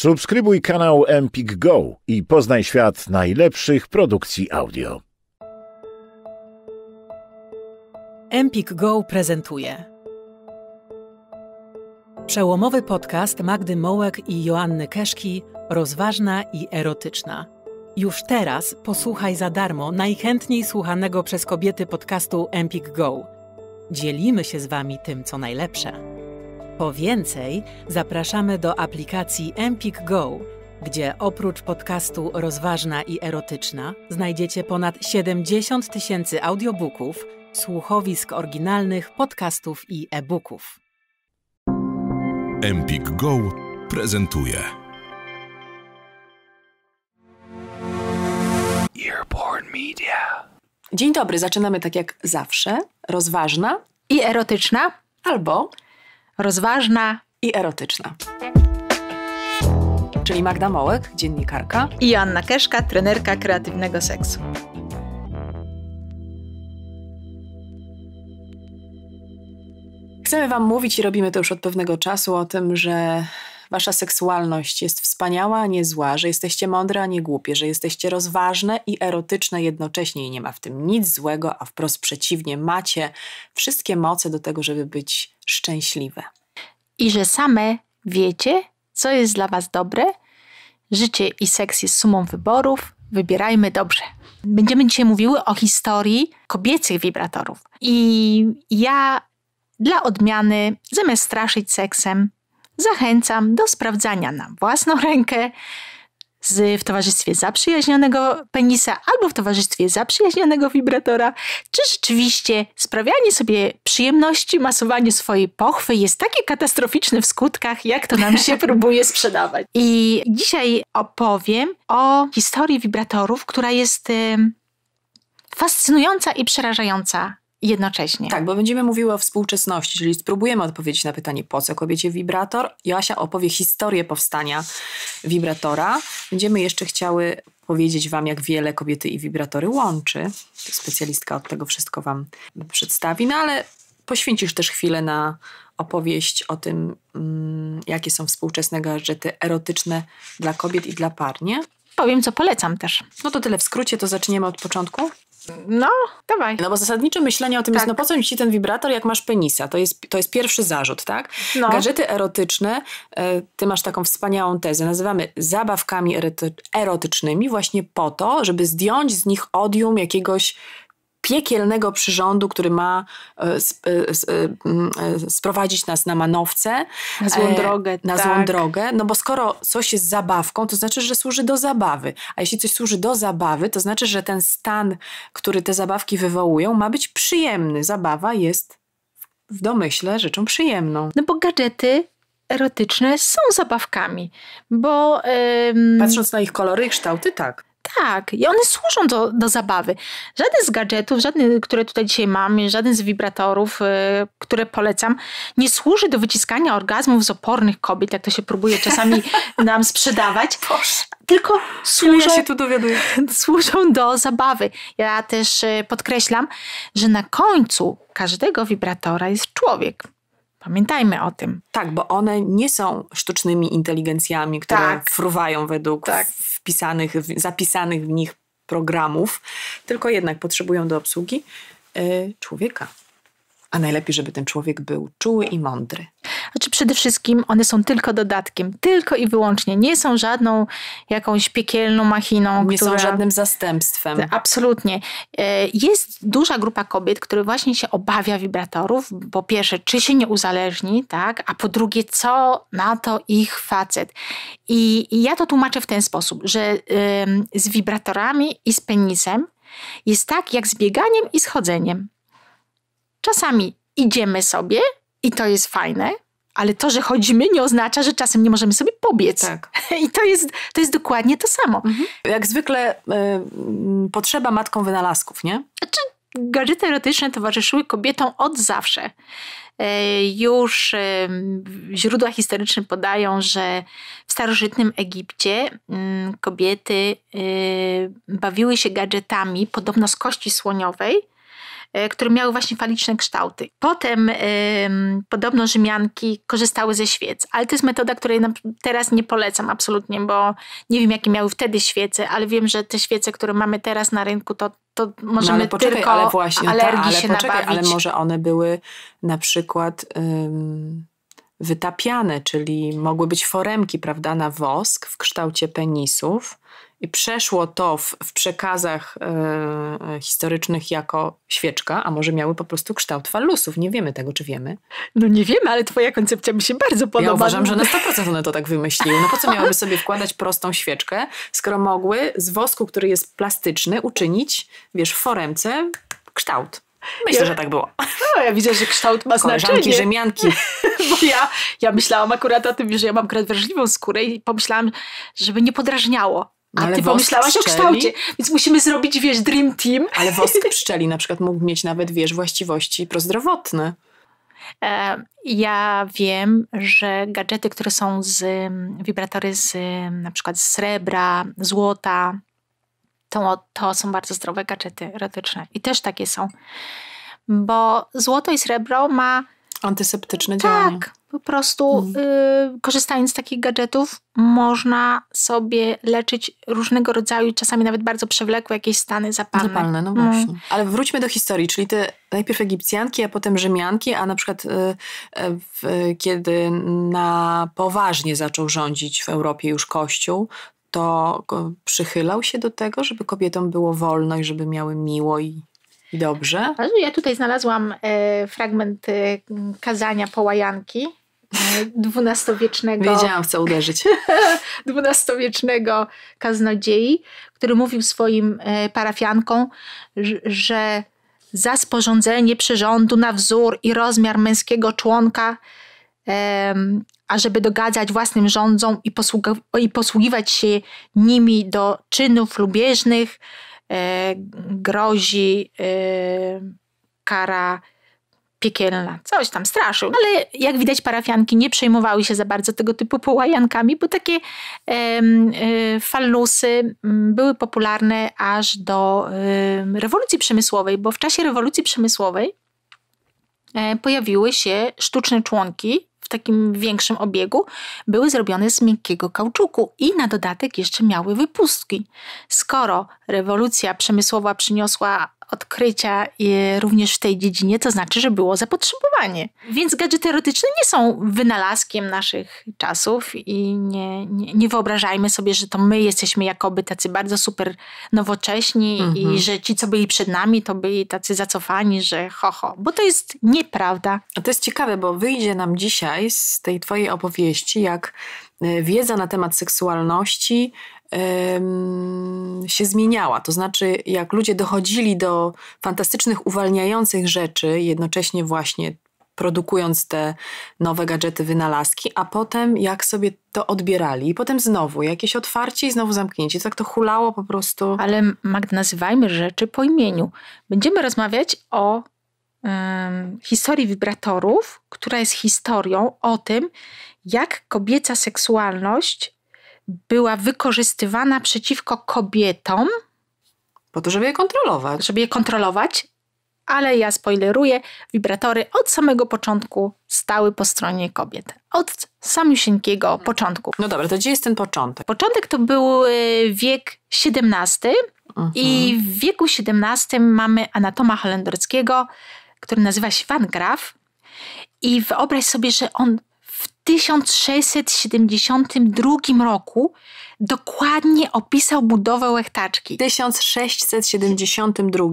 Subskrybuj kanał Empik Go i poznaj świat najlepszych produkcji audio. Empik Go prezentuje przełomowy podcast Magdy Mołek i Joanny Keszki rozważna i erotyczna. Już teraz posłuchaj za darmo najchętniej słuchanego przez kobiety podcastu Empik Go. Dzielimy się z wami tym, co najlepsze. Po więcej zapraszamy do aplikacji Empik Go, gdzie oprócz podcastu Rozważna i Erotyczna znajdziecie ponad 70 tysięcy audiobooków, słuchowisk oryginalnych, podcastów i e-booków. Empik Go prezentuje. Earborn Media. Dzień dobry, zaczynamy tak jak zawsze. Rozważna i erotyczna. Albo rozważna i erotyczna. Czyli Magda Mołek, dziennikarka. I Joanna Keszka, trenerka kreatywnego seksu. Chcemy Wam mówić i robimy to już od pewnego czasu o tym, że Wasza seksualność jest wspaniała, a nie zła, że jesteście mądre, a nie głupie, że jesteście rozważne i erotyczne jednocześnie i nie ma w tym nic złego, a wprost przeciwnie, macie wszystkie moce do tego, żeby być szczęśliwe. I że same wiecie, co jest dla Was dobre. Życie i seks jest sumą wyborów. Wybierajmy dobrze. Będziemy dzisiaj mówiły o historii kobiecych wibratorów. I ja dla odmiany, zamiast straszyć seksem, zachęcam do sprawdzania na własną rękę, z, w towarzystwie zaprzyjaźnionego penisa albo w towarzystwie zaprzyjaźnionego wibratora, czy rzeczywiście sprawianie sobie przyjemności, masowanie swojej pochwy jest takie katastroficzne w skutkach, jak to nam się próbuje sprzedawać. I dzisiaj opowiem o historii wibratorów, która jest y, fascynująca i przerażająca jednocześnie. Tak, bo będziemy mówiły o współczesności, czyli spróbujemy odpowiedzieć na pytanie, po co kobiecie wibrator. Joasia opowie historię powstania wibratora. Będziemy jeszcze chciały powiedzieć Wam, jak wiele kobiety i wibratory łączy. Specjalistka od tego wszystko Wam przedstawi, no ale poświęcisz też chwilę na opowieść o tym, mm, jakie są współczesne gadżety erotyczne dla kobiet i dla par, nie? Powiem, co polecam też. No to tyle w skrócie, to zaczniemy od początku. No, dawaj. No bo zasadnicze myślenie o tym tak. jest, no tak. po co ci ten wibrator, jak masz penisa? To jest, to jest pierwszy zarzut, tak? No. Gadżety erotyczne, e, ty masz taką wspaniałą tezę, nazywamy zabawkami erotycznymi właśnie po to, żeby zdjąć z nich odium jakiegoś piekielnego przyrządu, który ma e, e, e, sprowadzić nas na manowce. Na złą drogę. Na tak. złą drogę. No bo skoro coś jest zabawką, to znaczy, że służy do zabawy. A jeśli coś służy do zabawy, to znaczy, że ten stan, który te zabawki wywołują, ma być przyjemny. Zabawa jest w domyśle rzeczą przyjemną. No bo gadżety erotyczne są zabawkami, bo... Ym... Patrząc na ich kolory i kształty, tak. Tak, i one służą do, do zabawy. Żaden z gadżetów, żaden, które tutaj dzisiaj mam, żaden z wibratorów, y, które polecam, nie służy do wyciskania orgazmów z opornych kobiet, jak to się próbuje czasami nam sprzedawać. Tylko służą, ja służą do zabawy. Ja też y, podkreślam, że na końcu każdego wibratora jest człowiek. Pamiętajmy o tym. Tak, bo one nie są sztucznymi inteligencjami, które tak. fruwają według tak wpisanych, zapisanych w nich programów, tylko jednak potrzebują do obsługi y, człowieka. A najlepiej, żeby ten człowiek był czuły i mądry. Znaczy przede wszystkim one są tylko dodatkiem, tylko i wyłącznie. Nie są żadną jakąś piekielną machiną. Nie która... są żadnym zastępstwem. Tak, absolutnie. E, jest duża grupa kobiet, które właśnie się obawia wibratorów. Po pierwsze, czy się nie uzależni, tak? A po drugie, co na to ich facet. I, ja to tłumaczę w ten sposób, że z wibratorami i z penisem jest tak jak z bieganiem i schodzeniem. Czasami idziemy sobie i to jest fajne, ale to, że chodzimy, nie oznacza, że czasem nie możemy sobie pobiec. Tak. I to jest, to jest dokładnie to samo. Mhm. Jak zwykle y, potrzeba matką wynalazków, nie? Znaczy, gadżety erotyczne towarzyszyły kobietom od zawsze. E, już źródła historyczne podają, że w starożytnym Egipcie mm, kobiety e, bawiły się gadżetami podobno z kości słoniowej, E, które miały właśnie faliczne kształty. Potem podobno Rzymianki korzystały ze świec, ale to jest metoda, której teraz nie polecam absolutnie, bo nie wiem jakie miały wtedy świece, ale wiem, że te świece, które mamy teraz na rynku, to to możemy no ale poczekaj, tylko ale właśnie, tak, alergii ta, ale się poczekaj, nabawić. Ale może one były na przykład ym, wytapiane, czyli mogły być foremki, prawda, na wosk w kształcie penisów i przeszło to w, w przekazach e, historycznych jako świeczka, a może miały po prostu kształt falusów. Nie wiemy tego, czy wiemy. No nie wiemy, ale twoja koncepcja mi się bardzo podoba. Ja uważam, że na 100% one to tak wymyśliły. No po co miałyby sobie wkładać prostą świeczkę, skoro mogły z wosku, który jest plastyczny, uczynić, wiesz, w foremce kształt. Myślę, ja, że tak było. No, ja widzę, że kształt ma Koleżanki, znaczenie. Rzemianki. Bo ja, ja myślałam akurat o tym, że ja mam akurat wrażliwą skórę i pomyślałam, żeby nie podrażniało. No, A ty pomyślałaś pszczeli? o kształcie, więc musimy zrobić, wiesz, dream team. Ale wosk pszczeli na przykład mógł mieć nawet, wiesz, właściwości prozdrowotne. E, ja wiem, że gadżety, które są z mm, wibratory z mm, na przykład z srebra, złota, to, to są bardzo zdrowe gadżety erotyczne. I też takie są. Bo złoto i srebro ma... Antysyptyczne tak. działanie. Tak, po prostu mhm. y, korzystając z takich gadżetów, można sobie leczyć różnego rodzaju, czasami nawet bardzo przewlekłe jakieś stany zapalne. Zapalne, no mm. właśnie. Ale wróćmy do historii, czyli te najpierw egipcjanki, a potem Rzymianki, a na przykład y, y, kiedy na poważnie zaczął rządzić w Europie już Kościół, to przychylał się do tego, żeby kobietom było wolno i żeby miały miło i Dobrze. Ja tutaj znalazłam e, fragment e, kazania połajanki e, dwunastowiecznego... Wiedziałam, w co uderzyć. dwunastowiecznego kaznodziei, który mówił swoim parafiankom, że za sporządzenie przyrządu na wzór i rozmiar męskiego członka żeby dogadzać własnym rządzom i, i posługiwać się nimi do czynów lubieżnych, E, grozi e, kara piekielna. Coś tam straszył. Ale jak widać, parafianki nie przejmowały się za bardzo tego typu połajankami, bo takie y, fallusy były popularne aż do rewolucji przemysłowej, bo w czasie rewolucji przemysłowej pojawiły się sztuczne członki w takim większym obiegu, były zrobione z miękkiego kauczuku i na dodatek jeszcze miały wypustki. Skoro rewolucja przemysłowa przyniosła odkrycia y, również w tej dziedzinie, to znaczy, że było zapotrzebowanie. Więc gadżety erotyczne nie są wynalazkiem naszych czasów i nie, nie, nie wyobrażajmy sobie, że to my jesteśmy jakoby tacy bardzo super nowocześni i mhm. że ci, co byli przed nami, to byli tacy zacofani, że ho, ho. Bo to jest nieprawda. A to jest ciekawe, bo wyjdzie nam dzisiaj z tej twojej opowieści, jak y, wiedza na temat seksualności się zmieniała. To znaczy, jak ludzie dochodzili do fantastycznych, uwalniających rzeczy, jednocześnie właśnie produkując te nowe gadżety, wynalazki, a potem jak sobie to odbierali. I potem znowu jakieś otwarcie i znowu zamknięcie. Tak to hulało po prostu. Ale Magda, nazywajmy rzeczy po imieniu. Będziemy rozmawiać o um, historii wibratorów, która jest historią o tym, jak kobieca seksualność była wykorzystywana przeciwko kobietom. Po to, żeby je kontrolować. Żeby je kontrolować, ale ja spoileruję, wibratory od samego początku stały po stronie kobiet. Od samiusieńkiego mhm. początku. No dobra, to gdzie jest ten początek? Początek to był e, wiek XVII i mhm. w wieku XVII mamy anatoma holenderskiego, który nazywa się Van Graaf. I wyobraź sobie, że on 1672 roku dokładnie opisał budowę łechtaczki. W 1672.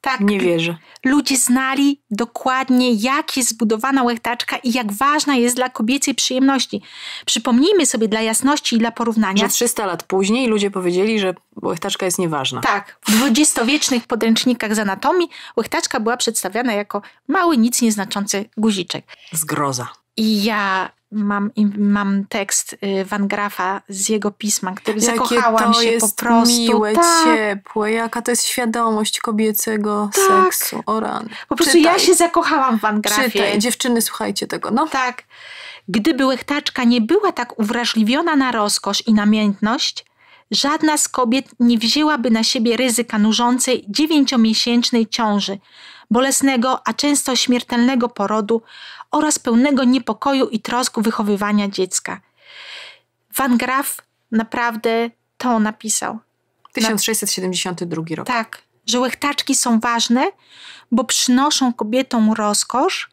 Tak. Nie wierzę. Ludzie znali dokładnie, jak jest zbudowana łechtaczka i jak ważna jest dla kobiecej przyjemności. Przypomnijmy sobie dla jasności i dla porównania. Że 300 lat później ludzie powiedzieli, że łechtaczka jest nieważna. Tak. W dwudziestowiecznych podręcznikach z anatomii łechtaczka była przedstawiana jako mały, nic nieznaczący guziczek. Zgroza. I ja mam, mam tekst y, Van Graffa z jego pisma, który Jakie zakochałam to się jest po prostu. miłe, tak. ciepłe, jaka to jest świadomość kobiecego tak. seksu. O Po prostu Czytaj. ja się zakochałam w Van Graffie. Czytaj. Dziewczyny, słuchajcie tego, no. Tak. Gdyby łechtaczka nie była tak uwrażliwiona na rozkosz i namiętność, żadna z kobiet nie wzięłaby na siebie ryzyka nużącej dziewięciomiesięcznej ciąży – bolesnego, a często śmiertelnego porodu oraz pełnego niepokoju i trosk wychowywania dziecka. Van Graaf naprawdę to napisał. 1672 rok. Tak, że łechtaczki są ważne, bo przynoszą kobietom rozkosz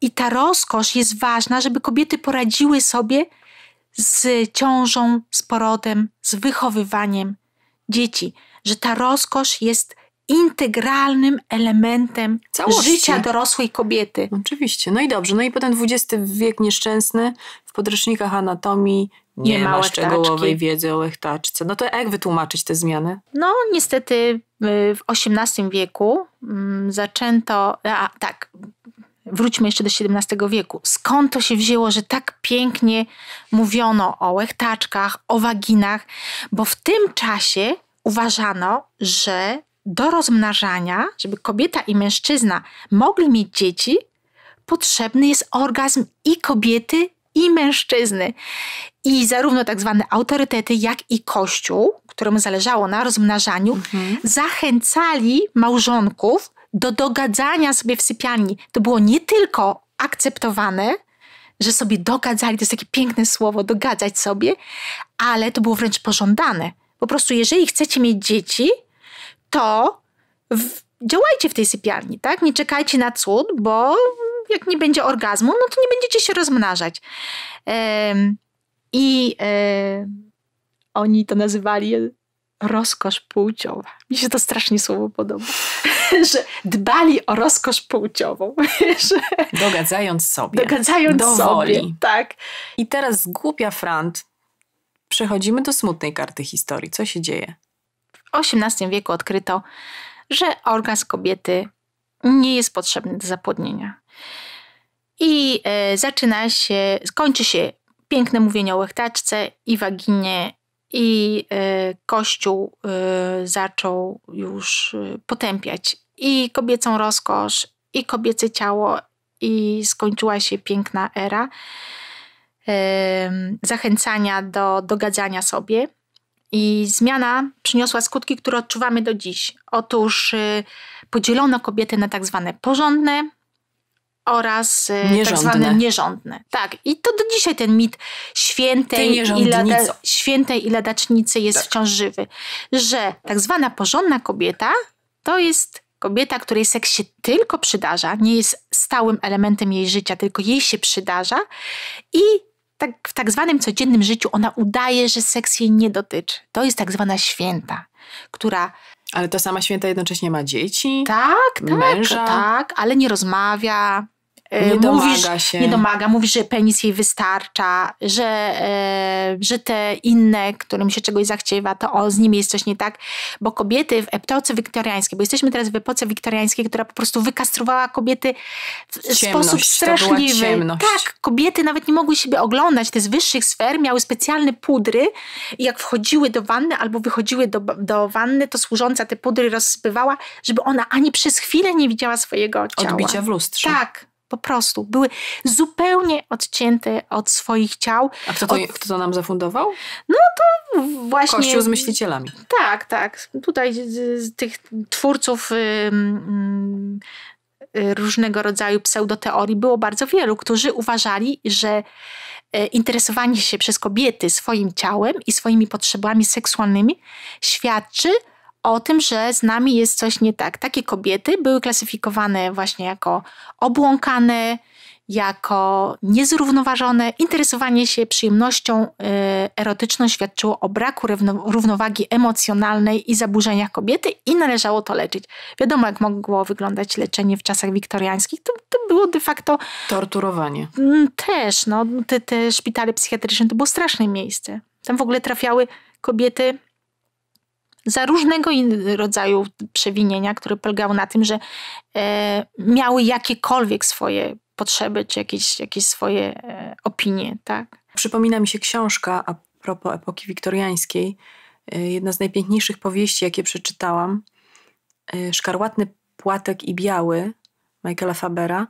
i ta rozkosz jest ważna, żeby kobiety poradziły sobie z ciążą, z porodem, z wychowywaniem dzieci, że ta rozkosz jest integralnym elementem Całości. życia dorosłej kobiety. Oczywiście. No i dobrze. No i potem XX wiek nieszczęsny w podręcznikach anatomii nie, nie ma, szczegółowej wiedzy o łechtaczce. No to jak wytłumaczyć te zmiany? No niestety y, w XVIII wieku mm, zaczęto... A, tak, wróćmy jeszcze do XVII wieku. Skąd to się wzięło, że tak pięknie mówiono o łechtaczkach, o waginach? Bo w tym czasie uważano, że do rozmnażania, żeby kobieta i mężczyzna mogli mieć dzieci, potrzebny jest orgazm i kobiety, i mężczyzny. I zarówno tak zwane autorytety, jak i Kościół, któremu zależało na rozmnażaniu, mhm. zachęcali małżonków do dogadzania sobie w sypialni. To było nie tylko akceptowane, że sobie dogadzali, to jest takie piękne słowo, dogadzać sobie, ale to było wręcz pożądane. Po prostu, jeżeli chcecie mieć dzieci, to w, działajcie w tej sypialni, tak? Nie czekajcie na cud, bo jak nie będzie orgazmu, no to nie będziecie się rozmnażać. I oni to nazywali rozkosz płciowa. Mi się to strasznie słowo podoba. że dbali o rozkosz płciową. dogadzając sobie. Dogadzając sobie. Tak. I teraz głupia Frant. Przechodzimy do smutnej karty historii. Co się dzieje? XVIII wieku odkryto, że orgazm kobiety nie jest potrzebny do zapłodnienia. I e, zaczyna się, kończy się piękne mówienie o łechtaczce i waginie, i e, Kościół e, zaczął już potępiać i kobiecą rozkosz, i kobiece ciało, i skończyła się piękna era zachęcania do dogadzania sobie. I zmiana przyniosła skutki, które odczuwamy do dziś. Otóż y, podzielono kobiety na tak zwane porządne oraz nierządne. Y, tak zwane nierządne. Tak, i to do dzisiaj ten mit świętej, i, lada, świętej i ladacznicy jest tak. wciąż żywy. Że tak zwana porządna kobieta to jest kobieta, której seks się tylko przydarza, nie jest stałym elementem jej życia, tylko jej się przydarza i tak, w tak zwanym codziennym życiu ona udaje, że seks jej nie dotyczy. To jest tak zwana święta, która ale ta sama święta jednocześnie ma dzieci. Tak, tak, męża. tak, ale nie rozmawia, E, nie mówisz, domaga się. nie domaga, mówisz, że penis jej wystarcza, że, e, że te inne, którym się czegoś zachciewa, to o, z nimi jest coś nie tak, bo kobiety w epoce wiktoriańskiej, bo jesteśmy teraz w epoce wiktoriańskiej, która po prostu wykastrowała kobiety w ciemność, sposób straszliwy. Tak, kobiety nawet nie mogły siebie oglądać, te z wyższych sfer miały specjalne pudry i jak wchodziły do wanny albo wychodziły do, do wanny, to służąca te pudry rozsypywała, żeby ona ani przez chwilę nie widziała swojego ciała. Odbicia w lustrze. Tak, po prostu. Były zupełnie odcięte od swoich ciał. A kto to, od... kto to nam zafundował? No to właśnie... Kościół z myślicielami. Tak, tak. Tutaj z tych twórców... Y, różnego rodzaju pseudoteorii było bardzo wielu, którzy uważali, że e, interesowanie się przez kobiety swoim ciałem i swoimi potrzebami seksualnymi świadczy o tym, że z nami jest coś nie tak. Takie kobiety były klasyfikowane właśnie jako obłąkane, jako niezrównoważone. Interesowanie się przyjemnością y, erotyczną świadczyło o braku równowagi emocjonalnej i zaburzeniach kobiety i należało to leczyć. Wiadomo, jak mogło wyglądać leczenie w czasach wiktoriańskich, to, to było de facto... Torturowanie. Mm, też, no, te, te szpitale psychiatryczne to było straszne miejsce. Tam w ogóle trafiały kobiety za różnego rodzaju przewinienia, które polegały na tym, że e, miały jakiekolwiek swoje potrzeby czy jakieś, jakieś swoje e, opinie. Tak? Przypomina mi się książka a propos epoki wiktoriańskiej. E, jedna z najpiękniejszych powieści, jakie przeczytałam, e, Szkarłatny Płatek i Biały Michaela Fabera.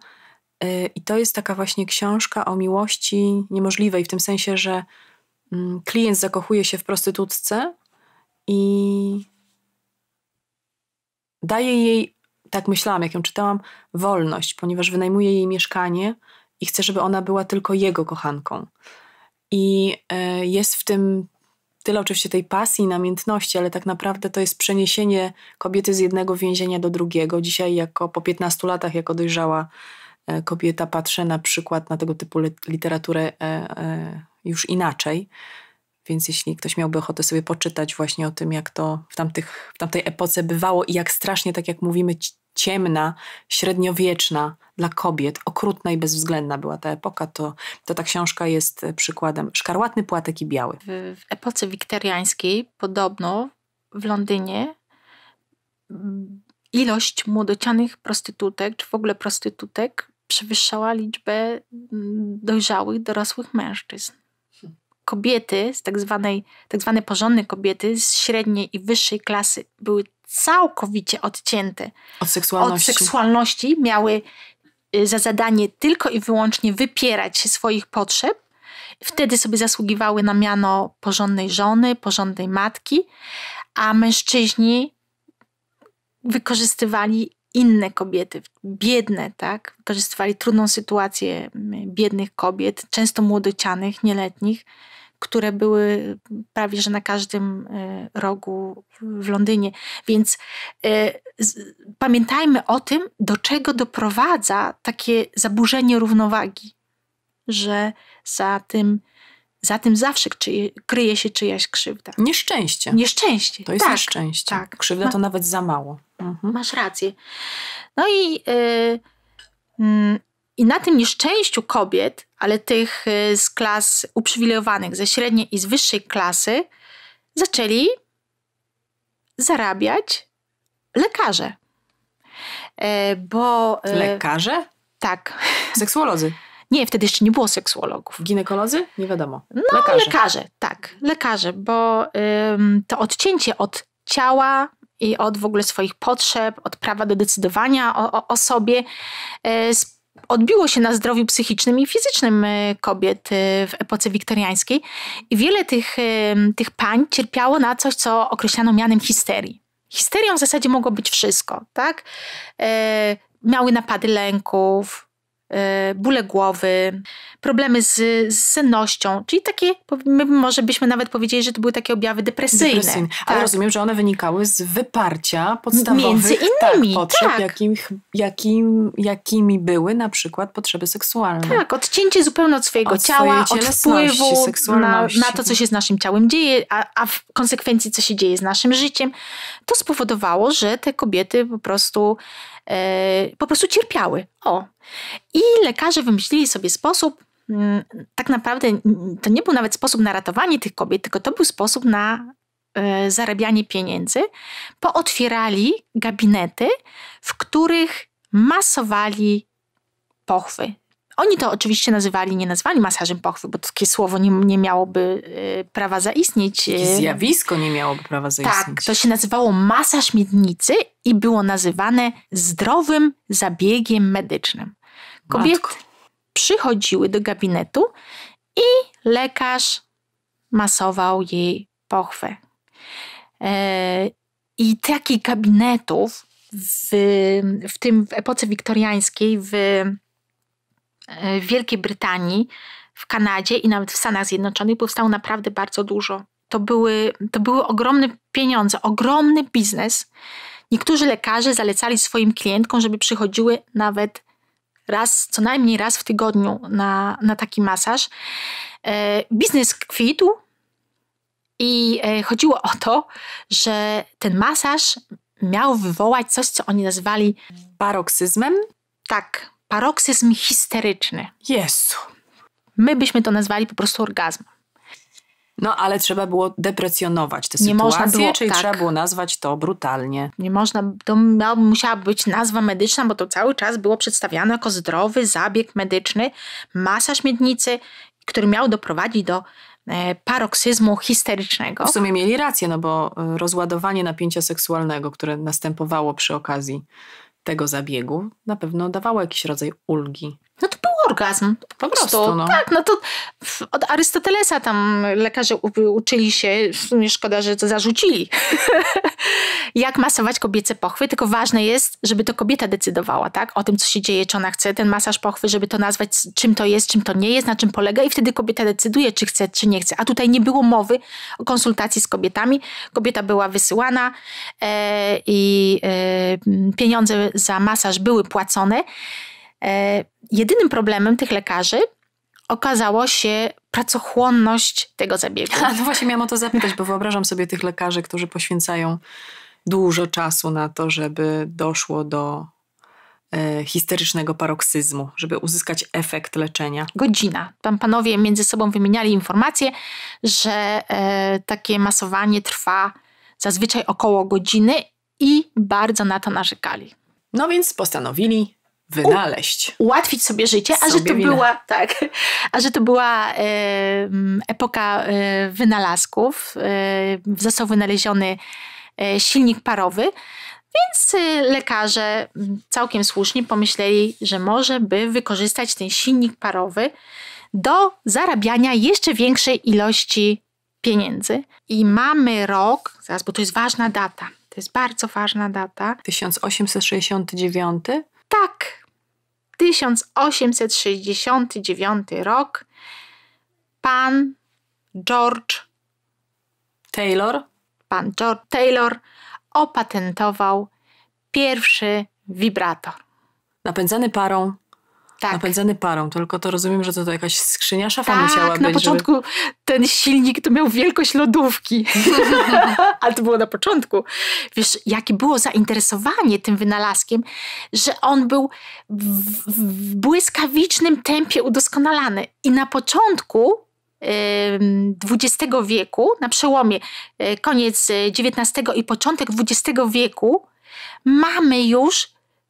E, I to jest taka właśnie książka o miłości niemożliwej, w tym sensie, że mm, klient zakochuje się w prostytutce, i daje jej, tak myślałam, jak ją czytałam, wolność, ponieważ wynajmuje jej mieszkanie i chce, żeby ona była tylko jego kochanką. I e, jest w tym tyle oczywiście tej pasji i namiętności, ale tak naprawdę to jest przeniesienie kobiety z jednego więzienia do drugiego. Dzisiaj jako po 15 latach, jako dojrzała e, kobieta patrzę na przykład na tego typu literaturę e, już inaczej. Więc jeśli ktoś miałby ochotę sobie poczytać właśnie o tym, jak to w, tamtych, w tamtej epoce bywało i jak strasznie, tak jak mówimy, ciemna, średniowieczna dla kobiet, okrutna i bezwzględna była ta epoka, to, to ta książka jest e, przykładem. Szkarłatny płatek i biały. W, w epoce wiktoriańskiej podobno w Londynie mm, ilość młodocianych prostytutek, czy w ogóle prostytutek, przewyższała liczbę mm, dojrzałych, dorosłych mężczyzn kobiety, z tak, zwanej, tak zwane porządne kobiety z średniej i wyższej klasy były całkowicie odcięte od seksualności, od seksualności miały y, za zadanie tylko i wyłącznie wypierać się swoich potrzeb, wtedy sobie zasługiwały na miano porządnej żony, porządnej matki, a mężczyźni wykorzystywali inne kobiety, biedne, tak? Wykorzystywali trudną sytuację biednych kobiet, często młodocianych, nieletnich które były prawie że na każdym e, rogu w Londynie. Więc e, pamiętajmy o tym, do czego doprowadza takie zaburzenie równowagi, że za tym za tym zawsze czyje, kryje się czyjaś krzywda. Nieszczęście. Nieszczęście. To jest tak, nieszczęście. Tak. Krzywda Ma, to nawet za mało. Mhm. Masz rację. No i e, mm, i na tym nieszczęściu kobiet, ale tych y, z klas uprzywilejowanych, ze średniej i z wyższej klasy, zaczęli zarabiać lekarze. E, bo. E, lekarze? Tak. Seksuolodzy. Nie, wtedy jeszcze nie było seksuologów. Ginekolodzy? Nie wiadomo. No, lekarze, lekarze tak. Lekarze, bo ym, to odcięcie od ciała i od w ogóle swoich potrzeb, od prawa do decydowania o, o, o sobie y, odbiło się na zdrowiu psychicznym i fizycznym e, kobiet e, w epoce wiktoriańskiej. I wiele tych, e, tych pań cierpiało na coś, co określano mianem histerii. Histerią w zasadzie mogło być wszystko, tak? Miały napady lęków, E, bóle głowy, problemy z, z sennością, czyli takie, my może byśmy nawet powiedzieli, że to były takie objawy depresyjne. depresyjne. Ale tak. rozumiem, że one wynikały z wyparcia podstawowych Między innymi, tak, potrzeb, tak. Jakim, jakim, jakimi były na przykład potrzeby seksualne. Tak, odcięcie zupełnie od swojego od ciała, od wpływu na, na, to, co się z naszym ciałem dzieje, a, a w konsekwencji co się dzieje z naszym życiem. To spowodowało, że te kobiety po prostu E, po prostu cierpiały. O. I lekarze wymyślili sobie sposób, mm, tak naprawdę to nie był nawet sposób na ratowanie tych kobiet, tylko to był sposób na e, zarabianie pieniędzy. Pootwierali gabinety, w których masowali pochwy, oni to oczywiście nazywali, nie nazwali masażem pochwy, bo takie słowo nie, nie miałoby y, prawa zaistnieć. Takie y, zjawisko nie miałoby prawa tak, zaistnieć. Tak, to się nazywało masaż miednicy i było nazywane zdrowym zabiegiem medycznym. Kobiety Matko. przychodziły do gabinetu i lekarz masował jej pochwę. E, I takich gabinetów w, w tym w epoce wiktoriańskiej w E, w Wielkiej Brytanii, w Kanadzie i nawet w Stanach Zjednoczonych powstało naprawdę bardzo dużo. To były, to były ogromne pieniądze, ogromny biznes. Niektórzy lekarze zalecali swoim klientkom, żeby przychodziły nawet raz, co najmniej raz w tygodniu na, na taki masaż. E, biznes kwitł i e, chodziło o to, że ten masaż miał wywołać coś, co oni nazywali baroksyzmem. Tak, paroksyzm histeryczny. Jezu. My byśmy to nazwali po prostu orgazmem. No, ale trzeba było deprecjonować tę nie sytuację, można było, czyli tak. trzeba było nazwać to brutalnie. Nie można, to miał, musiała być nazwa medyczna, bo to cały czas było przedstawiane jako zdrowy zabieg medyczny, masaż miednicy, który miał doprowadzić do e, paroksyzmu histerycznego. W sumie mieli rację, no bo e, rozładowanie napięcia seksualnego, które następowało przy okazji tego zabiegu na pewno dawało jakiś rodzaj ulgi. No to orgazm. Po prostu. No. Tak, no to od Arystotelesa tam lekarze uczyli się, szkoda, że to zarzucili, jak masować kobiece pochwy, tylko ważne jest, żeby to kobieta decydowała, tak, o tym, co się dzieje, czy ona chce ten masaż pochwy, żeby to nazwać, czym to jest, czym to nie jest, na czym polega i wtedy kobieta decyduje, czy chce, czy nie chce. A tutaj nie było mowy o konsultacji z kobietami. Kobieta była wysyłana e, i e, pieniądze za masaż były płacone. E, jedynym problemem tych lekarzy okazało się pracochłonność tego zabiegu. A no właśnie miałam o to zapytać, bo wyobrażam sobie tych lekarzy, którzy poświęcają dużo czasu na to, żeby doszło do e, histerycznego paroksyzmu, żeby uzyskać efekt leczenia. Godzina. Tam panowie między sobą wymieniali informacje, że e, takie masowanie trwa zazwyczaj około godziny i bardzo na to narzekali. No więc postanowili wynaleźć. U, ułatwić sobie życie, a że to była, tak, a że to była e, epoka e, wynalazków. E, został wynaleziony e, silnik parowy, więc e, lekarze całkiem słusznie pomyśleli, że może by wykorzystać ten silnik parowy do zarabiania jeszcze większej ilości pieniędzy. I mamy rok, zaraz, bo to jest ważna data. To jest bardzo ważna data. 1869? Tak, 1869 rok pan George Taylor, pan George Taylor opatentował pierwszy wibrator. Napędzany parą tak. napędzany parą, tylko to rozumiem, że to, to jakaś skrzynia, szafa tak, musiała być. na początku żeby... ten silnik to miał wielkość lodówki. Ale to było na początku. Wiesz, jakie było zainteresowanie tym wynalazkiem, że on był w, w błyskawicznym tempie udoskonalany. I na początku XX wieku, na przełomie e, koniec XIX e, i początek XX wieku, mamy już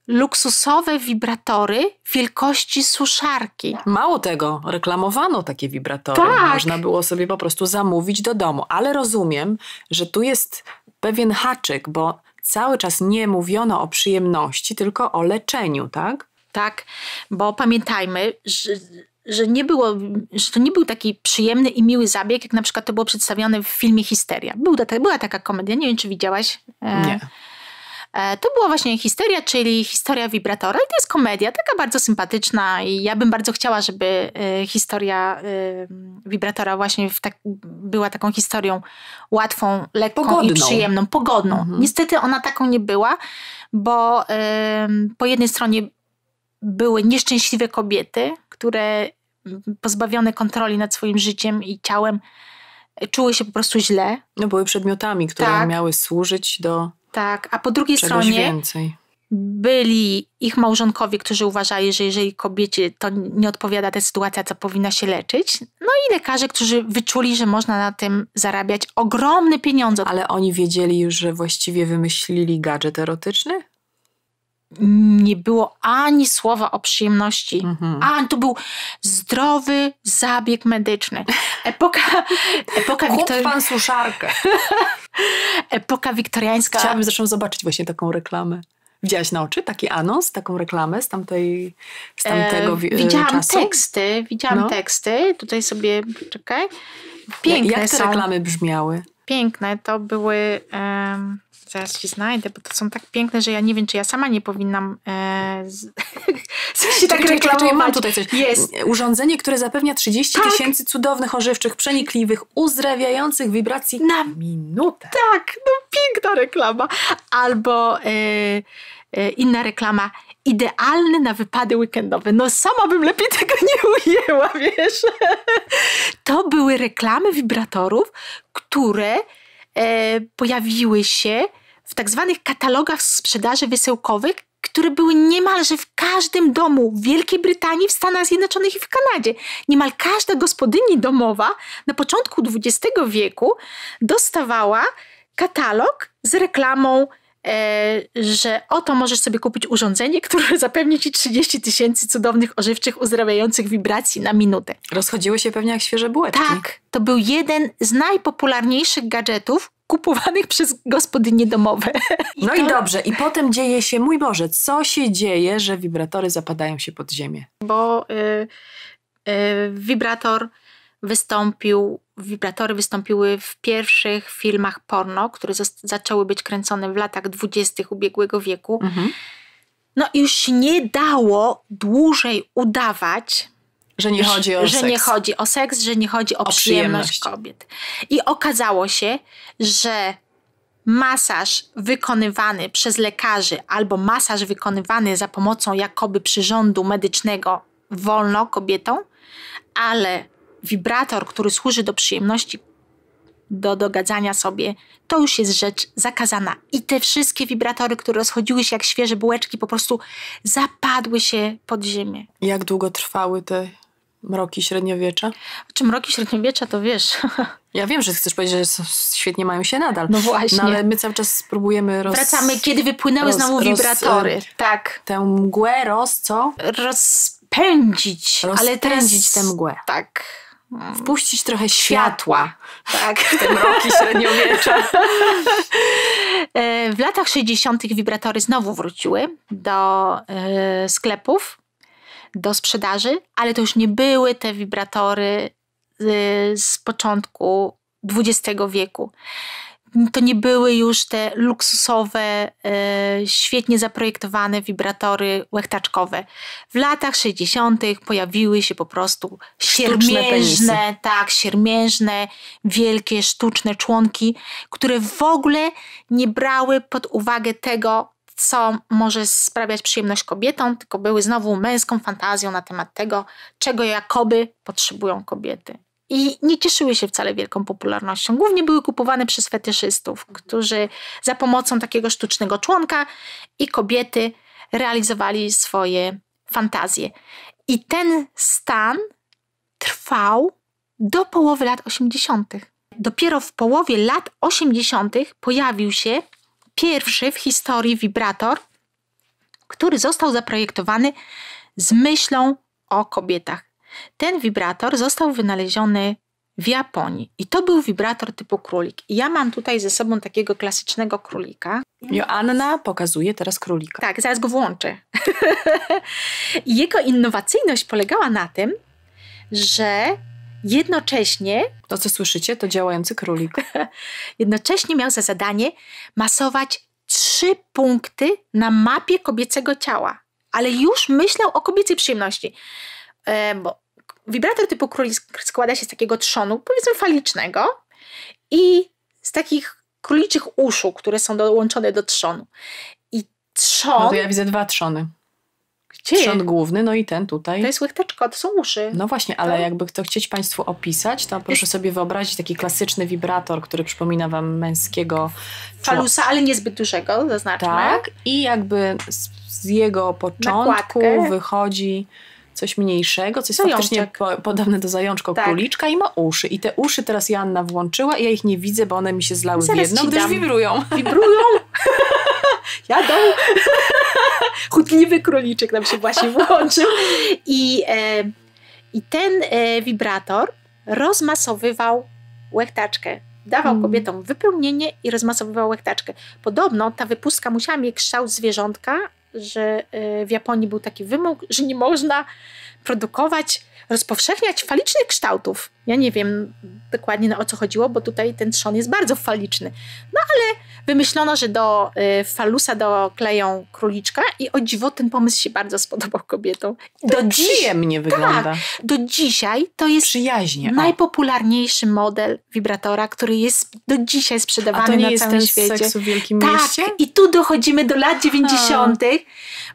luksusowe wibratory wielkości suszarki. Mało tego, reklamowano takie wibratory. Tak. Można było sobie po prostu zamówić do domu, ale rozumiem, że tu jest pewien haczyk, bo cały czas nie mówiono o przyjemności, tylko o leczeniu, tak? Tak, bo pamiętajmy, że że nie było, że to nie był taki przyjemny i miły zabieg, jak na przykład to było przedstawione w filmie Histeria. Był, była taka komedia, nie wiem czy widziałaś. E, nie. E, to była właśnie Histeria, czyli historia wibratora i to jest komedia, taka bardzo sympatyczna i ja bym bardzo chciała, żeby e, historia e, wibratora właśnie tak, była taką historią łatwą, lekką pogodną. i przyjemną, pogodną. Mhm. Niestety ona taką nie była, bo po jednej stronie były nieszczęśliwe kobiety, które pozbawione kontroli nad swoim życiem i ciałem czuły się po prostu źle. No były przedmiotami, które tak. miały służyć do tak, a po drugiej stronie więcej. byli ich małżonkowie, którzy uważali, że jeżeli kobiecie to nie odpowiada ta sytuacja, co powinna się leczyć. No i lekarze, którzy wyczuli, że można na tym zarabiać ogromne pieniądze. Ale oni wiedzieli już, że właściwie wymyślili gadżet erotyczny? nie było ani słowa o przyjemności. Mhm. A to był zdrowy zabieg medyczny. Epoka, epoka Wiktor... pan suszarkę. epoka wiktoriańska. Chciałabym zresztą zobaczyć właśnie taką reklamę. Widziałaś na oczy taki anons, taką reklamę z, tamtej, z tamtego e, Widziałam czasu? teksty, widziałam no. teksty. Tutaj sobie, czekaj. Piękne Jak, jak te są. reklamy brzmiały? Piękne, to były... Um zaraz ci znajdę, bo to są tak piękne, że ja nie wiem, czy ja sama nie powinnam e, z, się tak czekaj, reklamować. Czekaj, mam tutaj coś. Jest. Urządzenie, które zapewnia 30 tak. tysięcy cudownych, ożywczych, przenikliwych, uzdrawiających wibracji na minutę. Tak, no piękna reklama. Albo e, e, inna reklama idealny na wypady weekendowe. No sama bym lepiej tego nie ujęła, wiesz. To były reklamy wibratorów, które E, pojawiły się w tak zwanych katalogach sprzedaży wysyłkowych, które były niemalże w każdym domu w Wielkiej Brytanii, w Stanach Zjednoczonych i w Kanadzie. Niemal każda gospodyni domowa na początku XX wieku dostawała katalog z reklamą E, że oto możesz sobie kupić urządzenie, które zapewni ci 30 tysięcy cudownych, ożywczych, uzdrawiających wibracji na minutę. Rozchodziły się pewnie jak świeże bułeczki. Tak, to był jeden z najpopularniejszych gadżetów, kupowanych przez gospodynie domowe. No I no to... i dobrze, i potem dzieje się, mój Boże, co się dzieje, że wibratory zapadają się pod ziemię? Bo yy, wibrator wystąpił wibratory wystąpiły w pierwszych filmach porno, które zaczęły być kręcone w latach dwudziestych ubiegłego wieku. Mhm. No i już nie dało dłużej udawać, że nie chodzi o że seks. nie chodzi o seks, że nie chodzi o, o przyjemność. przyjemność kobiet. I okazało się, że masaż wykonywany przez lekarzy albo masaż wykonywany za pomocą jakoby przyrządu medycznego wolno kobietom, ale wibrator, który służy do przyjemności, do dogadzania sobie, to już jest rzecz zakazana. I te wszystkie wibratory, które rozchodziły się jak świeże bułeczki, po prostu zapadły się pod ziemię. Jak długo trwały te mroki średniowiecza? Czy mroki średniowiecza to wiesz? Ja wiem, że chcesz powiedzieć, że świetnie mają się nadal. No właśnie. No, ale my cały czas spróbujemy roz... Wracamy, kiedy wypłynęły roz, znowu wibratory. Roz, tak. Tę mgłę roz co? Rozpędzić. Rozpędzić ale teraz, tę mgłę. Tak wpuścić trochę światła. Tak, w te mroki średniowiecza. E, w latach 60. wibratory znowu wróciły do e, sklepów, do sprzedaży, ale to już nie były te wibratory e, z początku XX wieku to nie były już te luksusowe, e, świetnie zaprojektowane wibratory łechtaczkowe. W latach 60. pojawiły się po prostu siermiężne, tak, siermiężne, wielkie, sztuczne członki, które w ogóle nie brały pod uwagę tego, co może sprawiać przyjemność kobietom, tylko były znowu męską fantazją na temat tego, czego jakoby potrzebują kobiety i nie cieszyły się wcale wielką popularnością. Głównie były kupowane przez fetyszystów, którzy za pomocą takiego sztucznego członka i kobiety realizowali swoje fantazje. I ten stan trwał do połowy lat 80. Dopiero w połowie lat 80. pojawił się pierwszy w historii wibrator, który został zaprojektowany z myślą o kobietach. Ten wibrator został wynaleziony w Japonii i to był wibrator typu królik. I ja mam tutaj ze sobą takiego klasycznego królika. Joanna pokazuje teraz królika. Tak, zaraz go włączę. Jego innowacyjność polegała na tym, że jednocześnie. To, co słyszycie, to działający królik. jednocześnie miał za zadanie masować trzy punkty na mapie kobiecego ciała, ale już myślał o kobiecej przyjemności. E, bo wibrator typu królik składa się z takiego trzonu, powiedzmy falicznego i z takich króliczych uszu, które są dołączone do trzonu. I trzon... No to ja widzę dwa trzony. Gdzie? Trzon główny, no i ten tutaj. To jest łychteczko, to są uszy. No właśnie, ale to... Tak. jakby to chcieć Państwu opisać, to proszę sobie wyobrazić taki klasyczny wibrator, który przypomina Wam męskiego... Falusa, ale niezbyt dużego, zaznaczmy. Tak, i jakby z, z jego początku Nakładkę. wychodzi coś mniejszego, coś Zajączek. faktycznie po, podobne do zajączka tak. króliczka i ma uszy. I te uszy teraz Joanna włączyła i ja ich nie widzę, bo one mi się zlały Zaraz w jedno, gdyż dam. wibrują. Wibrują? Jadą! Chudliwy króliczek nam się właśnie włączył. I, e, i ten e, wibrator rozmasowywał łechtaczkę dawał hmm. kobietom wypełnienie i rozmasowywał łechtaczkę. Podobno ta wypustka musiała mieć kształt zwierzątka, że y, w Japonii był taki wymóg, że nie można produkować, rozpowszechniać falicznych kształtów. Ja nie wiem dokładnie no, o co chodziło, bo tutaj ten trzon jest bardzo faliczny. No ale wymyślono, że do y, falusa dokleją króliczka i o dziwo ten pomysł się bardzo spodobał kobietom. Do to dziś... Tak, wygląda. Tak, do dzisiaj to jest Przyjaźnie, najpopularniejszy model wibratora, który jest do dzisiaj sprzedawany na jest całym świecie. Seksu w wielkim tak, mieście? i tu dochodzimy do lat 90.,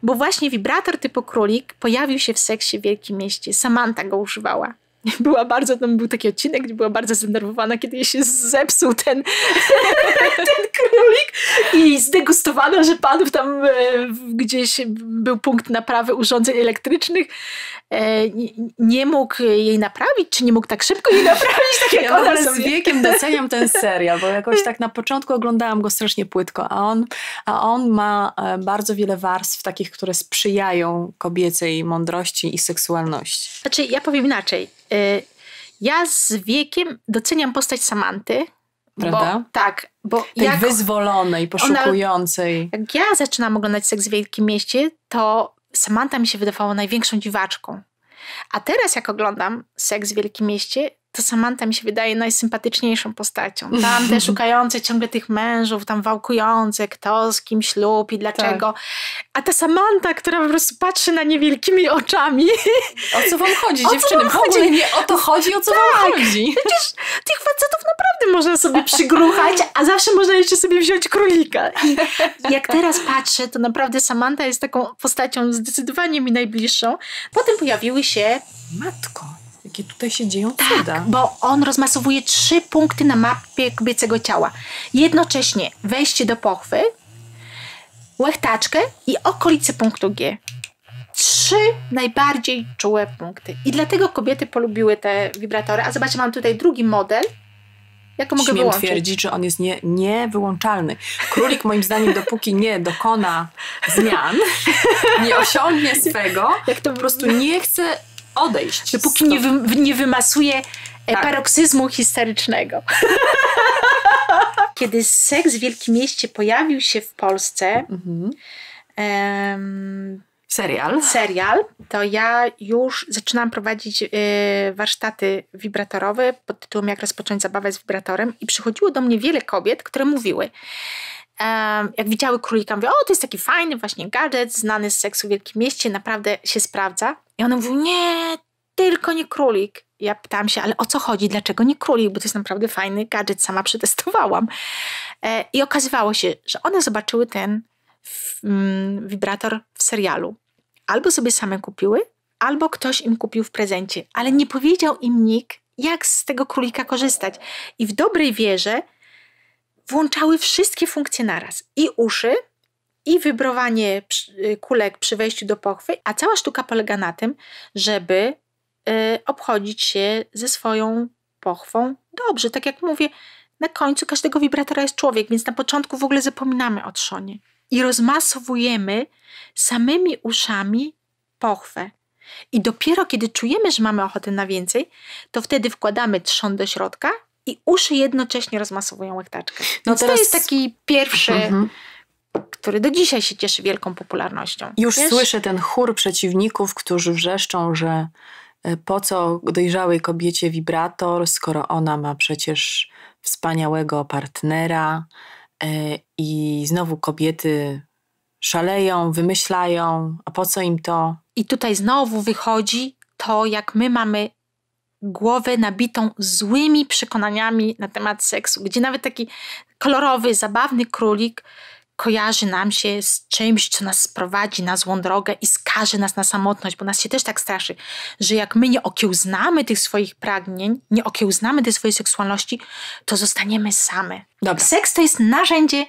bo właśnie wibrator typu królik pojawił się w seksie w wielkim mieście. Samantha go używała. była bardzo, tam był taki odcinek, gdzie była bardzo zdenerwowana, kiedy jej się zepsuł ten, ten królik i zdegustowano, że padł tam e, gdzieś był punkt naprawy urządzeń elektrycznych E, nie mógł jej naprawić, czy nie mógł tak szybko jej naprawić, tak jak ja ona sobie. z wiekiem doceniam ten serial, bo jakoś tak na początku oglądałam go strasznie płytko, a on, a on ma e, bardzo wiele warstw takich, które sprzyjają kobiecej mądrości i seksualności. Znaczy, ja powiem inaczej. E, ja z wiekiem doceniam postać Samanty, Prawda? Bo, tak, bo Tej jak, wyzwolonej, poszukującej. Ona, jak ja zaczynam oglądać Seks w Wielkim Mieście, to Samanta mi się wydawała największą dziwaczką. A teraz, jak oglądam Seks w Wielkim Mieście, to Samantha mi się wydaje najsympatyczniejszą postacią. Tam te szukające ciągle tych mężów, tam wałkujące kto z kim ślub i dlaczego. Tak. A ta Samantha, która po prostu patrzy na niewielkimi oczami. O co wam chodzi, o dziewczyny? W ogóle nie o to chodzi, o co tak. wam chodzi? Przecież tych facetów naprawdę można sobie przygruchać, a zawsze można jeszcze sobie wziąć królika. I jak teraz patrzę, to naprawdę Samantha jest taką postacią zdecydowanie mi najbliższą. Potem pojawiły się matko jakie tutaj się dzieją tak, cuda. bo on rozmasowuje trzy punkty na mapie kobiecego ciała. Jednocześnie wejście do pochwy, łechtaczkę i okolice punktu G. Trzy najbardziej czułe punkty. I dlatego kobiety polubiły te wibratory. A zobaczcie, mam tutaj drugi model. Ja mogę Śmiem wyłączyć. twierdzić, że on jest nie, niewyłączalny. Królik moim zdaniem dopóki nie dokona zmian, nie osiągnie swego, Jak to... po prostu nie chce odejść. Dopóki nie, wy, nie wymasuje e, tak. paroksyzmu historycznego. Kiedy seks w Wielkim Mieście pojawił się w Polsce, mhm. em, serial. serial, to ja już zaczynam prowadzić y, warsztaty wibratorowe pod tytułem Jak rozpocząć zabawę z wibratorem i przychodziło do mnie wiele kobiet, które mówiły jak widziały królika, mówią, o to jest taki fajny właśnie gadżet, znany z seksu w Wielkim Mieście, naprawdę się sprawdza. I on mówił, nie, tylko nie królik. Ja pytałam się, ale o co chodzi, dlaczego nie królik, bo to jest naprawdę fajny gadżet, sama przetestowałam. E, I okazywało się, że one zobaczyły ten mm, wibrator w serialu. Albo sobie same kupiły, albo ktoś im kupił w prezencie, ale nie powiedział im nikt, jak z tego królika korzystać. I w dobrej wierze włączały wszystkie funkcje naraz. I uszy, i wybrowanie y, kulek przy wejściu do pochwy, a cała sztuka polega na tym, żeby y, obchodzić się ze swoją pochwą dobrze. Tak jak mówię, na końcu każdego wibratora jest człowiek, więc na początku w ogóle zapominamy o trzonie i rozmasowujemy samymi uszami pochwę. I dopiero kiedy czujemy, że mamy ochotę na więcej, to wtedy wkładamy trzon do środka i uszy jednocześnie rozmasowują łechtaczkę. No teraz... To jest taki pierwszy... Mhm który do dzisiaj się cieszy wielką popularnością. Już Wiesz? słyszę ten chór przeciwników, którzy wrzeszczą, że y, po co dojrzałej kobiecie wibrator, skoro ona ma przecież wspaniałego partnera y, i znowu kobiety szaleją, wymyślają, a po co im to? I tutaj znowu wychodzi to, jak my mamy głowę nabitą złymi przekonaniami na temat seksu, gdzie nawet taki kolorowy, zabawny królik kojarzy nam się z czymś, co nas sprowadzi na złą drogę i skaże nas na samotność, bo nas się też tak straszy, że jak my nie okiełznamy tych swoich pragnień, nie okiełznamy tej swojej seksualności, to zostaniemy same. Dobra. Seks to jest narzędzie,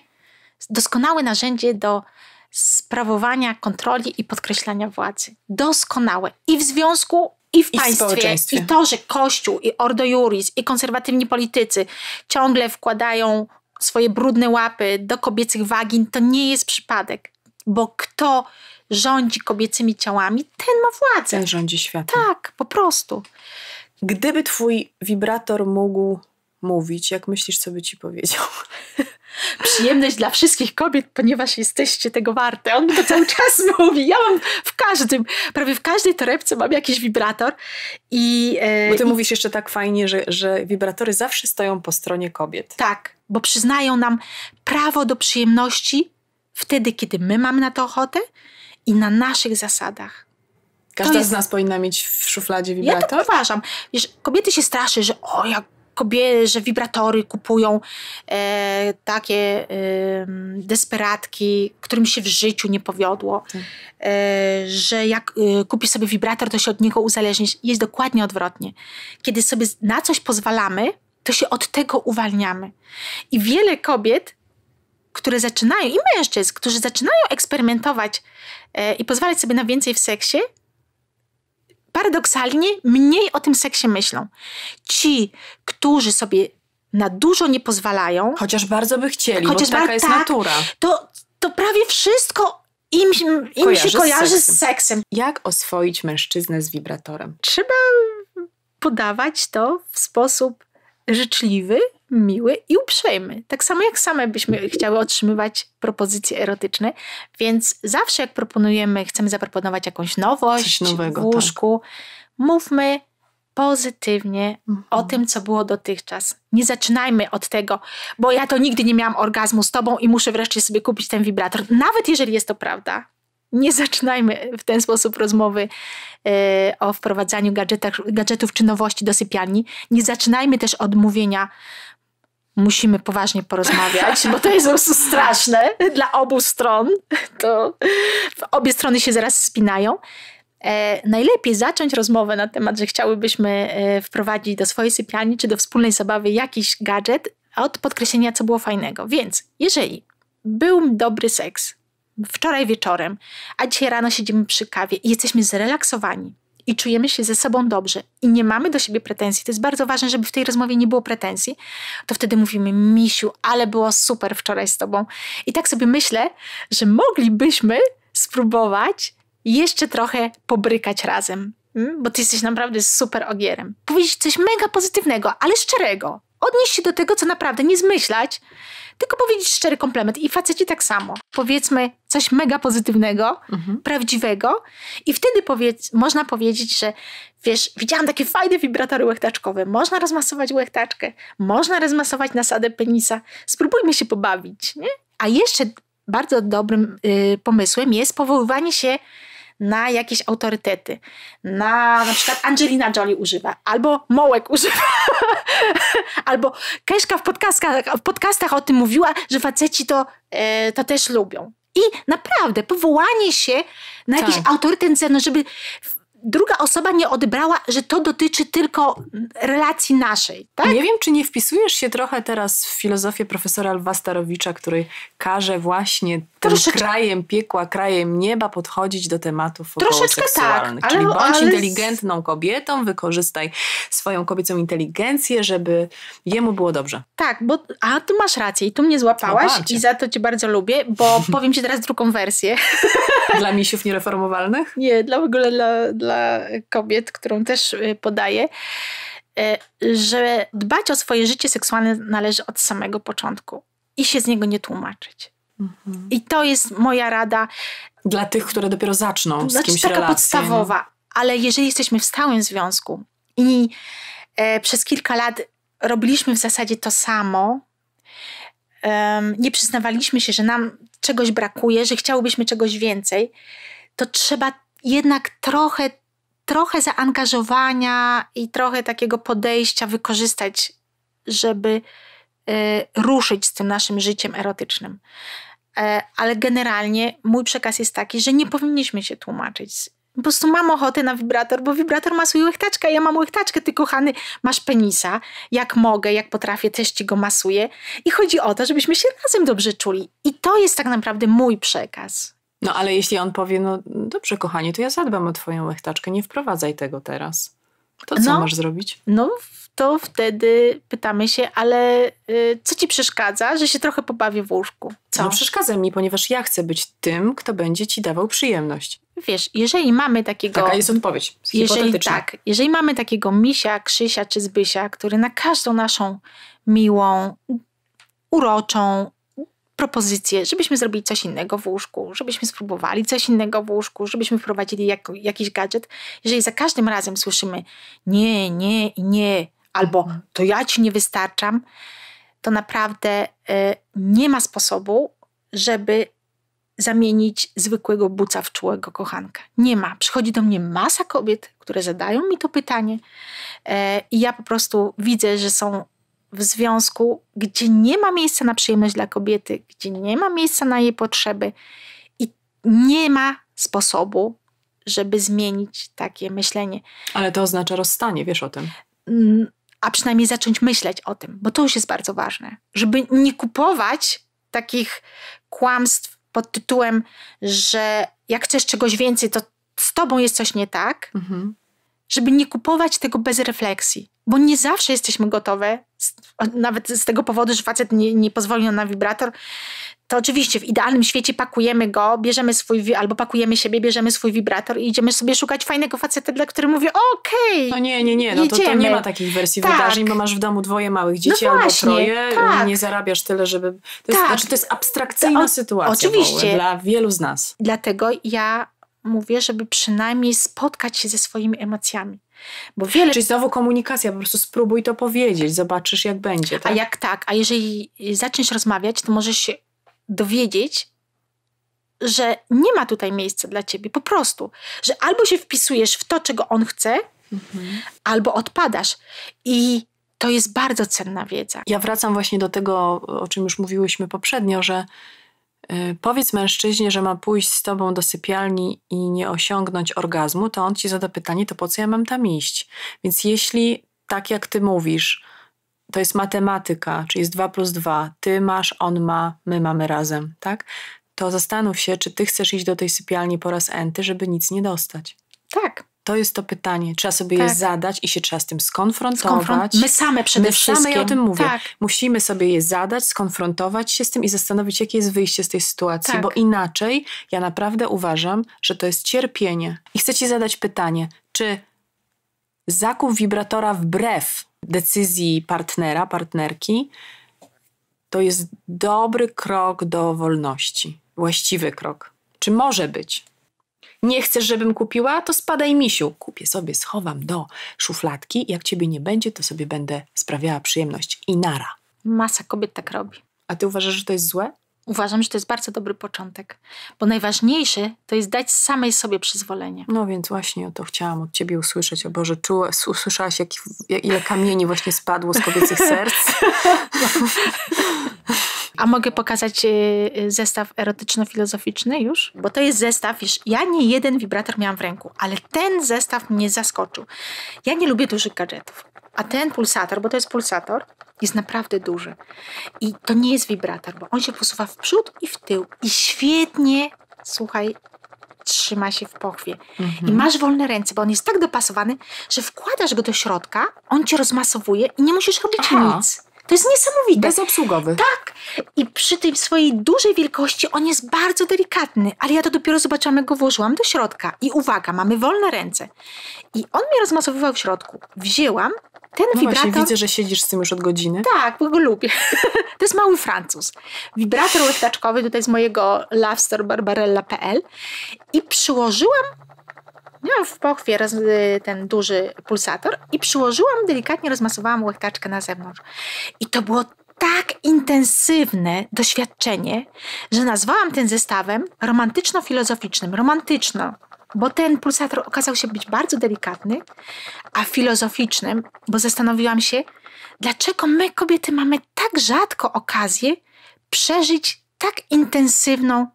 doskonałe narzędzie do sprawowania kontroli i podkreślania władzy. Doskonałe. I w związku, i w I państwie. I to, że Kościół, i Ordo Juris, i konserwatywni politycy ciągle wkładają swoje brudne łapy do kobiecych wagin, to nie jest przypadek, bo kto rządzi kobiecymi ciałami, ten ma władzę. Ten rządzi światem. Tak, po prostu. Gdyby twój wibrator mógł mówić. Jak myślisz, co by ci powiedział? Przyjemność dla wszystkich kobiet, ponieważ jesteście tego warte. On to cały czas mówi. Ja mam w każdym, prawie w każdej torebce mam jakiś wibrator. I, e, bo ty i... mówisz jeszcze tak fajnie, że, że wibratory zawsze stoją po stronie kobiet. Tak, bo przyznają nam prawo do przyjemności wtedy, kiedy my mamy na to ochotę i na naszych zasadach. Każda jest... z nas powinna mieć w szufladzie wibrator? Ja tak uważam. Wiesz, kobiety się straszy, że o, jak kobiety, że wibratory kupują e, takie e, desperatki, którym się w życiu nie powiodło, tak. e, że jak e, kupi sobie wibrator, to się od niego uzależni. Jest dokładnie odwrotnie. Kiedy sobie na coś pozwalamy, to się od tego uwalniamy. I wiele kobiet, które zaczynają, i mężczyzn, którzy zaczynają eksperymentować e, i pozwalać sobie na więcej w seksie, paradoksalnie mniej o tym seksie myślą. Ci, którzy sobie na dużo nie pozwalają. Chociaż bardzo by chcieli, chociaż bo taka jest tak, natura. To, to prawie wszystko im, im kojarzy się kojarzy z seksem. z seksem. Jak oswoić mężczyznę z wibratorem? Trzeba podawać to w sposób życzliwy, miły i uprzejmy. Tak samo jak same byśmy chciały otrzymywać propozycje erotyczne, więc zawsze jak proponujemy, chcemy zaproponować jakąś nowość nowego, w łóżku, tak. mówmy pozytywnie mhm. o tym, co było dotychczas. Nie zaczynajmy od tego, bo ja to nigdy nie miałam orgazmu z tobą i muszę wreszcie sobie kupić ten wibrator. Nawet jeżeli jest to prawda, nie zaczynajmy w ten sposób rozmowy yy, o wprowadzaniu gadżetach, gadżetów czy nowości do sypialni. Nie zaczynajmy też od mówienia, musimy poważnie porozmawiać, bo to jest po prostu straszne dla obu stron. To obie strony się zaraz spinają. E, najlepiej zacząć rozmowę na temat, że chciałybyśmy e, wprowadzić do swojej sypialni czy do wspólnej zabawy jakiś gadżet od podkreślenia, co było fajnego. Więc jeżeli był dobry seks wczoraj wieczorem, a dzisiaj rano siedzimy przy kawie i jesteśmy zrelaksowani, i czujemy się ze sobą dobrze i nie mamy do siebie pretensji, to jest bardzo ważne, żeby w tej rozmowie nie było pretensji, to wtedy mówimy, misiu, ale było super wczoraj z tobą. I tak sobie myślę, że moglibyśmy spróbować jeszcze trochę pobrykać razem. Mm? Bo ty jesteś naprawdę super ogierem. Powiedzieć coś mega pozytywnego, ale szczerego odnieść się do tego, co naprawdę nie zmyślać, tylko powiedzieć szczery komplement. I faceci tak samo. Powiedzmy coś mega pozytywnego, mhm. prawdziwego i wtedy powiedz, można powiedzieć, że wiesz, widziałam takie fajne wibratory łechtaczkowe, można rozmasować łechtaczkę, można rozmasować nasadę penisa, spróbujmy się pobawić, nie? A jeszcze bardzo dobrym y, pomysłem jest powoływanie się na jakieś autorytety. Na, na przykład Angelina Jolie używa, albo Mołek używa, albo Keszka w podcastach, w podcastach o tym mówiła, że faceci to, e, to też lubią. I naprawdę powołanie się na jakiś tak. autorytet, no żeby druga osoba nie odebrała, że to dotyczy tylko relacji naszej. Tak? Nie wiem, czy nie wpisujesz się trochę teraz w filozofię profesora Lwa Starowicza, który każe właśnie tym krajem piekła, krajem nieba podchodzić do tematów troszeczkę Tak, Czyli ale, bądź ale... inteligentną kobietą, wykorzystaj swoją kobiecą inteligencję, żeby jemu było dobrze. Tak, bo a tu masz rację i tu mnie złapałaś i za to cię bardzo lubię, bo powiem ci teraz drugą wersję. Dla misiów niereformowalnych? Nie, dla w ogóle dla, dla dla kobiet, którą też y, podaję, y, że dbać o swoje życie seksualne należy od samego początku i się z niego nie tłumaczyć. Mhm. I to jest moja rada. Dla tych, które dopiero zaczną z znaczy, kimś taka relację. podstawowa, ale jeżeli jesteśmy w stałym związku i e, przez kilka lat robiliśmy w zasadzie to samo, nie przyznawaliśmy się, że nam czegoś brakuje, że chciałybyśmy czegoś więcej, to trzeba jednak trochę trochę zaangażowania i trochę takiego podejścia wykorzystać, żeby y, ruszyć z tym naszym życiem erotycznym. E, ale generalnie mój przekaz jest taki, że nie powinniśmy się tłumaczyć po prostu mam ochotę na wibrator, bo wibrator masuje łychtaczka, ja mam łychtaczkę, ty kochany masz penisa, jak mogę, jak potrafię, też ci go masuję i chodzi o to, żebyśmy się razem dobrze czuli i to jest tak naprawdę mój przekaz. No ale jeśli on powie, no dobrze kochanie, to ja zadbam o twoją łechtaczkę, nie wprowadzaj tego teraz. To co no, masz zrobić? No to wtedy pytamy się, ale y, co ci przeszkadza, że się trochę pobawię w łóżku? Co? No przeszkadza mi, ponieważ ja chcę być tym, kto będzie ci dawał przyjemność. Wiesz, jeżeli mamy takiego... Taka jest odpowiedź, jeżeli, Tak, jeżeli mamy takiego misia, krzysia czy zbysia, który na każdą naszą miłą, uroczą, propozycję, żebyśmy zrobili coś innego w łóżku, żebyśmy spróbowali coś innego w łóżku, żebyśmy wprowadzili jak, jakiś gadżet. Jeżeli za każdym razem słyszymy nie, nie i nie, albo mhm. to ja ci nie wystarczam, to naprawdę y, nie ma sposobu, żeby zamienić zwykłego buca w czułego kochanka. Nie ma. Przychodzi do mnie masa kobiet, które zadają mi to pytanie, e, i ja po prostu widzę, że są w związku, gdzie nie ma miejsca na przyjemność dla kobiety, gdzie nie ma miejsca na jej potrzeby i nie ma sposobu, żeby zmienić takie myślenie. Ale to oznacza rozstanie, wiesz o tym. Mm, a przynajmniej zacząć myśleć o tym, bo to już jest bardzo ważne, żeby nie kupować takich kłamstw pod tytułem, że jak chcesz czegoś więcej, to z tobą jest coś nie tak, mhm. żeby nie kupować tego bez refleksji, bo nie zawsze jesteśmy gotowe nawet z tego powodu, że facet nie, nie pozwolił na wibrator, to oczywiście w idealnym świecie pakujemy go, bierzemy swój, albo pakujemy siebie, bierzemy swój wibrator i idziemy sobie szukać fajnego faceta, dla którego mówię, okej, okay, No nie, nie, nie, no to, to, nie ma takich wersji tak. wydarzeń, bo masz w domu dwoje małych dzieci no albo właśnie, troje, tak. nie zarabiasz tyle, żeby... To jest, tak. Znaczy to jest abstrakcyjna to, sytuacja oczywiście. dla wielu z nas. Dlatego ja mówię, żeby przynajmniej spotkać się ze swoimi emocjami. Bo wiele... Czyli znowu komunikacja, po prostu spróbuj to powiedzieć, zobaczysz jak będzie. Tak? A jak tak, a jeżeli zaczniesz rozmawiać, to możesz się dowiedzieć, że nie ma tutaj miejsca dla ciebie, po prostu. Że albo się wpisujesz w to, czego on chce, mhm. albo odpadasz. I to jest bardzo cenna wiedza. Ja wracam właśnie do tego, o czym już mówiłyśmy poprzednio, że Y, powiedz mężczyźnie, że ma pójść z tobą do sypialni i nie osiągnąć orgazmu, to on ci zada pytanie, to po co ja mam tam iść? Więc jeśli tak jak ty mówisz, to jest matematyka, czyli jest 2 plus 2, ty masz, on ma, my mamy razem, tak? To zastanów się, czy ty chcesz iść do tej sypialni po raz enty, żeby nic nie dostać. Tak, to jest to pytanie. Trzeba sobie tak. je zadać i się trzeba z tym skonfrontować. Skonfront my same przede my wszystkim. My same ja o tym mówię. Tak. Musimy sobie je zadać, skonfrontować się z tym i zastanowić, jakie jest wyjście z tej sytuacji, tak. bo inaczej ja naprawdę uważam, że to jest cierpienie. I chcę Ci zadać pytanie, czy zakup wibratora wbrew decyzji partnera, partnerki, to jest dobry krok do wolności, właściwy krok? Czy może być? nie chcesz, żebym kupiła, to spadaj misiu. Kupię sobie, schowam do szufladki. Jak ciebie nie będzie, to sobie będę sprawiała przyjemność. I nara. Masa kobiet tak robi. A ty uważasz, że to jest złe? Uważam, że to jest bardzo dobry początek, bo najważniejsze to jest dać samej sobie przyzwolenie. No więc właśnie o to chciałam od ciebie usłyszeć. O Boże, czuła, usłyszałaś, jak, ile kamieni właśnie spadło z kobiecych serc. A mogę pokazać e, e, zestaw erotyczno-filozoficzny już? Bo to jest zestaw, wiesz, ja nie jeden wibrator miałam w ręku, ale ten zestaw mnie zaskoczył. Ja nie lubię dużych gadżetów. A ten pulsator, bo to jest pulsator, jest naprawdę duży. I to nie jest wibrator, bo on się posuwa w przód i w tył. I świetnie, słuchaj, trzyma się w pochwie. Mhm. I masz wolne ręce, bo on jest tak dopasowany, że wkładasz go do środka, on cię rozmasowuje i nie musisz robić Aha. nic. To jest niesamowite. Bezobsługowy. Tak. I przy tej swojej dużej wielkości on jest bardzo delikatny, ale ja to dopiero zobaczyłam, jak go włożyłam do środka. I uwaga, mamy wolne ręce. I on mnie rozmasowywał w środku. Wzięłam ten no wibrator... Właśnie, widzę, że siedzisz z tym już od godziny. Tak, bo go lubię. to jest mały Francuz. Wibrator łechtaczkowy, tutaj z mojego lovestorebarbarella.pl i przyłożyłam miałam w pochwie roz, y, ten duży pulsator i przyłożyłam, delikatnie rozmasowałam łechtaczkę na zewnątrz. I to było tak intensywne doświadczenie, że nazwałam ten zestawem romantyczno-filozoficznym. Romantyczno, bo ten pulsator okazał się być bardzo delikatny, a filozoficznym, bo zastanowiłam się, dlaczego my, kobiety, mamy tak rzadko okazję przeżyć tak intensywną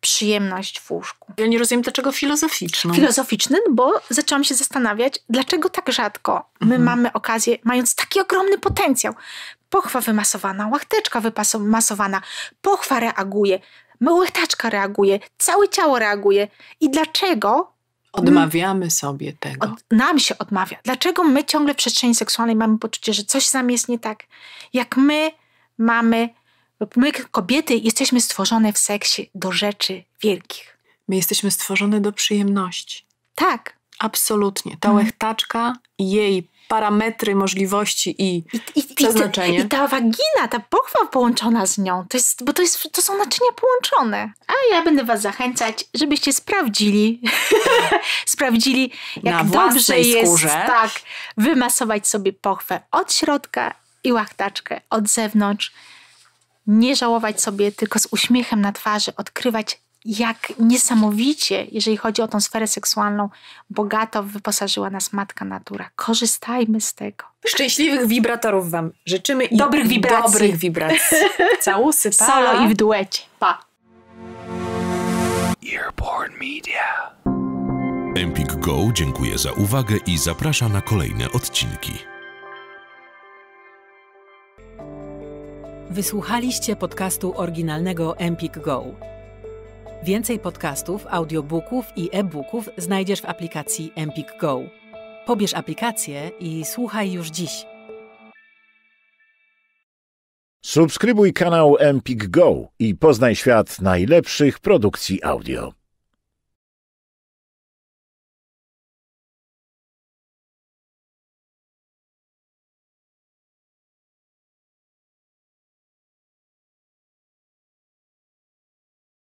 przyjemność w łóżku. Ja nie rozumiem, dlaczego filozoficzny. Filozoficzny, bo zaczęłam się zastanawiać, dlaczego tak rzadko my mhm. mamy okazję, mając taki ogromny potencjał. Pochwa wymasowana, łachteczka wymasowana, pochwa reaguje, Małytaczka reaguje, całe ciało reaguje. I dlaczego? Odmawiamy sobie tego. Od, nam się odmawia. Dlaczego my ciągle w przestrzeni seksualnej mamy poczucie, że coś z nami jest nie tak? Jak my mamy, my kobiety jesteśmy stworzone w seksie do rzeczy wielkich. My jesteśmy stworzone do przyjemności. Tak. Absolutnie. Ta mhm. łechtaczka, jej parametry, możliwości i, I, i przeznaczenie. I, I, ta wagina, ta pochwa połączona z nią, to jest, bo to, jest, to są naczynia połączone. A ja będę Was zachęcać, żebyście sprawdzili, sprawdzili, jak dobrze jest tak wymasować sobie pochwę od środka i łachtaczkę od zewnątrz. Nie żałować sobie, tylko z uśmiechem na twarzy odkrywać jak niesamowicie, jeżeli chodzi o tą sferę seksualną, bogato wyposażyła nas Matka Natura. Korzystajmy z tego. Szczęśliwych wibratorów Wam życzymy i dobrych wibracji. Dobrych wibracji. Całusy, pa. Solo i w duecie. Pa. Earborn Media. Empik Go dziękuję za uwagę i zaprasza na kolejne odcinki. Wysłuchaliście podcastu oryginalnego Empik Go. Więcej podcastów, audiobooków i e-booków znajdziesz w aplikacji Empik Go. Pobierz aplikację i słuchaj już dziś. Subskrybuj kanał Empik Go i poznaj świat najlepszych produkcji audio.